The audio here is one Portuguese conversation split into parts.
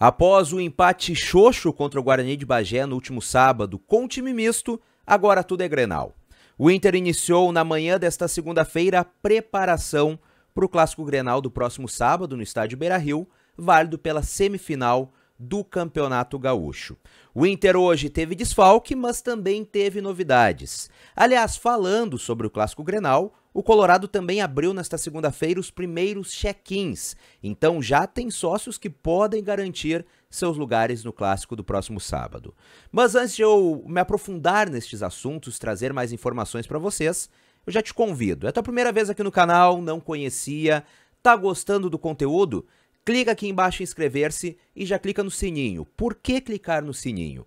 Após o empate xoxo contra o Guarani de Bagé no último sábado com time misto, agora tudo é Grenal. O Inter iniciou na manhã desta segunda-feira a preparação para o Clássico Grenal do próximo sábado no estádio Beira-Rio, válido pela semifinal do Campeonato Gaúcho. O Inter hoje teve desfalque, mas também teve novidades. Aliás, falando sobre o Clássico Grenal, o Colorado também abriu nesta segunda-feira os primeiros check-ins, então já tem sócios que podem garantir seus lugares no clássico do próximo sábado. Mas antes de eu me aprofundar nestes assuntos, trazer mais informações para vocês, eu já te convido. É a tua primeira vez aqui no canal, não conhecia, tá gostando do conteúdo? Clica aqui embaixo em inscrever-se e já clica no sininho. Por que clicar no sininho?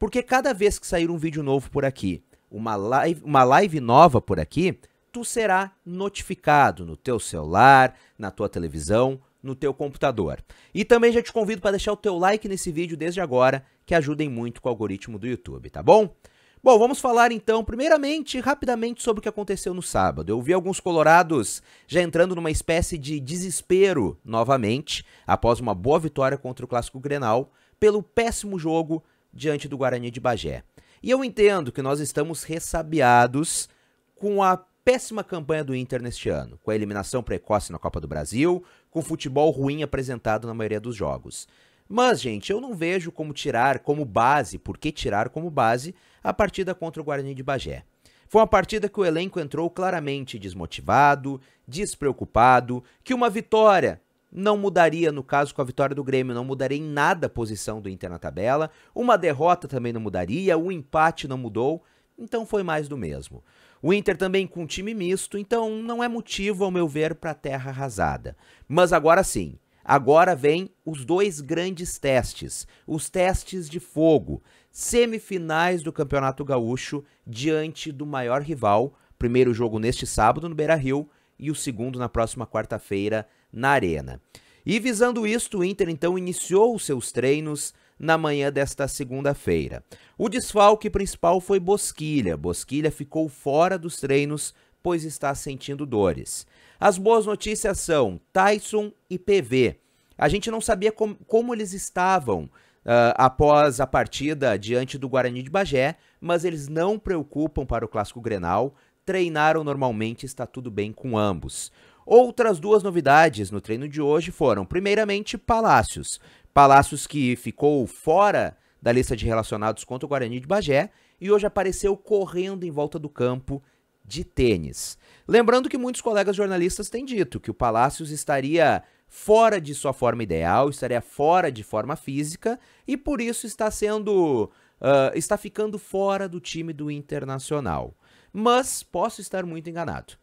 Porque cada vez que sair um vídeo novo por aqui, uma live, uma live nova por aqui, tu será notificado no teu celular, na tua televisão, no teu computador. E também já te convido para deixar o teu like nesse vídeo desde agora, que ajudem muito com o algoritmo do YouTube, tá bom? Bom, vamos falar então, primeiramente, rapidamente sobre o que aconteceu no sábado. Eu vi alguns colorados já entrando numa espécie de desespero novamente, após uma boa vitória contra o Clássico Grenal, pelo péssimo jogo diante do Guarani de Bagé. E eu entendo que nós estamos ressabiados com a péssima campanha do Inter neste ano, com a eliminação precoce na Copa do Brasil, com futebol ruim apresentado na maioria dos jogos. Mas, gente, eu não vejo como tirar como base, por que tirar como base, a partida contra o Guarani de Bagé. Foi uma partida que o elenco entrou claramente desmotivado, despreocupado, que uma vitória não mudaria, no caso com a vitória do Grêmio, não mudaria em nada a posição do Inter na tabela, uma derrota também não mudaria, o empate não mudou, então foi mais do mesmo. O Inter também com um time misto, então não é motivo, ao meu ver, para terra arrasada. Mas agora sim, agora vem os dois grandes testes, os testes de fogo, semifinais do Campeonato Gaúcho diante do maior rival, primeiro jogo neste sábado no Beira-Rio e o segundo na próxima quarta-feira na Arena. E visando isto, o Inter então iniciou os seus treinos na manhã desta segunda-feira. O desfalque principal foi Bosquilha. Bosquilha ficou fora dos treinos, pois está sentindo dores. As boas notícias são Tyson e PV. A gente não sabia com, como eles estavam Uh, após a partida diante do Guarani de Bagé, mas eles não preocupam para o clássico Grenal, treinaram normalmente, está tudo bem com ambos. Outras duas novidades no treino de hoje foram, primeiramente, Palácios. Palácios que ficou fora da lista de relacionados contra o Guarani de Bagé e hoje apareceu correndo em volta do campo de tênis. Lembrando que muitos colegas jornalistas têm dito que o Palácios estaria fora de sua forma ideal, estaria fora de forma física e por isso está sendo uh, está ficando fora do time do Internacional. Mas posso estar muito enganado.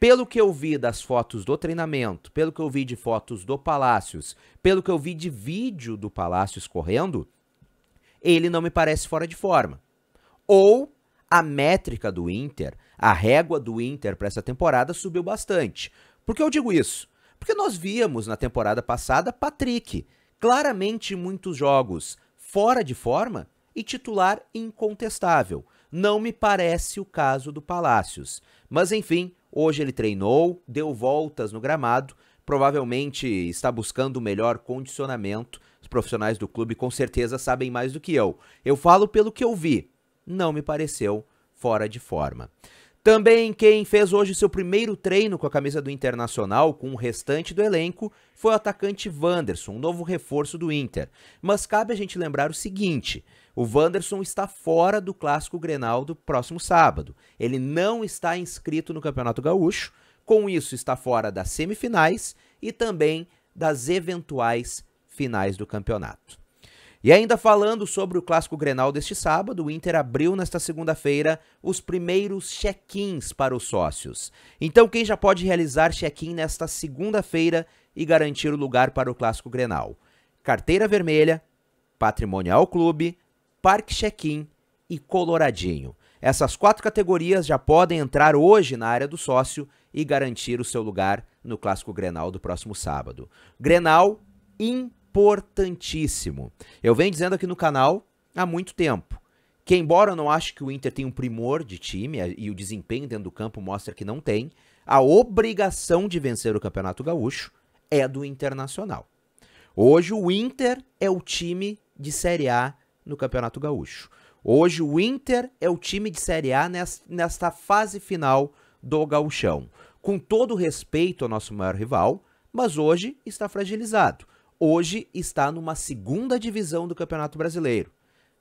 Pelo que eu vi das fotos do treinamento, pelo que eu vi de fotos do Palácios, pelo que eu vi de vídeo do Palácios correndo, ele não me parece fora de forma. Ou a métrica do Inter, a régua do Inter para essa temporada subiu bastante. Por que eu digo isso? Porque nós víamos na temporada passada Patrick, claramente muitos jogos fora de forma e titular incontestável. Não me parece o caso do Palácios. Mas enfim, hoje ele treinou, deu voltas no gramado, provavelmente está buscando o melhor condicionamento. Os profissionais do clube com certeza sabem mais do que eu. Eu falo pelo que eu vi. Não me pareceu fora de forma. Também quem fez hoje seu primeiro treino com a camisa do Internacional com o restante do elenco foi o atacante Wanderson, um novo reforço do Inter. Mas cabe a gente lembrar o seguinte: o Wanderson está fora do clássico Grenal do próximo sábado. Ele não está inscrito no Campeonato Gaúcho, com isso está fora das semifinais e também das eventuais finais do campeonato. E ainda falando sobre o clássico Grenal deste sábado, o Inter abriu nesta segunda-feira os primeiros check-ins para os sócios. Então quem já pode realizar check-in nesta segunda-feira e garantir o lugar para o clássico Grenal? Carteira vermelha, Patrimonial Clube, Parque Check-in e Coloradinho. Essas quatro categorias já podem entrar hoje na área do sócio e garantir o seu lugar no clássico Grenal do próximo sábado. Grenal em importantíssimo. Eu venho dizendo aqui no canal há muito tempo que, embora eu não ache que o Inter tem um primor de time eh, e o desempenho dentro do campo mostra que não tem, a obrigação de vencer o Campeonato Gaúcho é do Internacional. Hoje o Inter é o time de Série A no Campeonato Gaúcho. Hoje o Inter é o time de Série A nesta fase final do Gauchão. Com todo respeito ao nosso maior rival, mas hoje está fragilizado hoje está numa segunda divisão do Campeonato Brasileiro.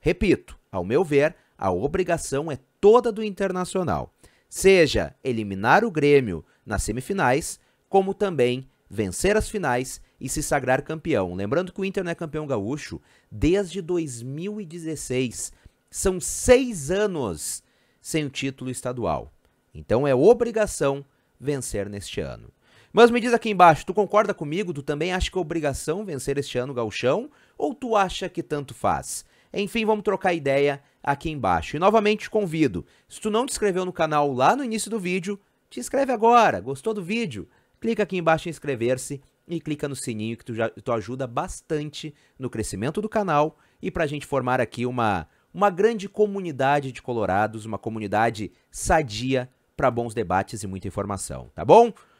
Repito, ao meu ver, a obrigação é toda do Internacional, seja eliminar o Grêmio nas semifinais, como também vencer as finais e se sagrar campeão. Lembrando que o Inter não é campeão gaúcho desde 2016. São seis anos sem o título estadual. Então é obrigação vencer neste ano. Mas me diz aqui embaixo, tu concorda comigo? Tu também acha que é obrigação vencer este ano o gauchão? Ou tu acha que tanto faz? Enfim, vamos trocar ideia aqui embaixo. E novamente te convido, se tu não te inscreveu no canal lá no início do vídeo, te inscreve agora. Gostou do vídeo? Clica aqui embaixo em inscrever-se e clica no sininho que tu, já, tu ajuda bastante no crescimento do canal e para a gente formar aqui uma, uma grande comunidade de colorados, uma comunidade sadia para bons debates e muita informação, tá bom?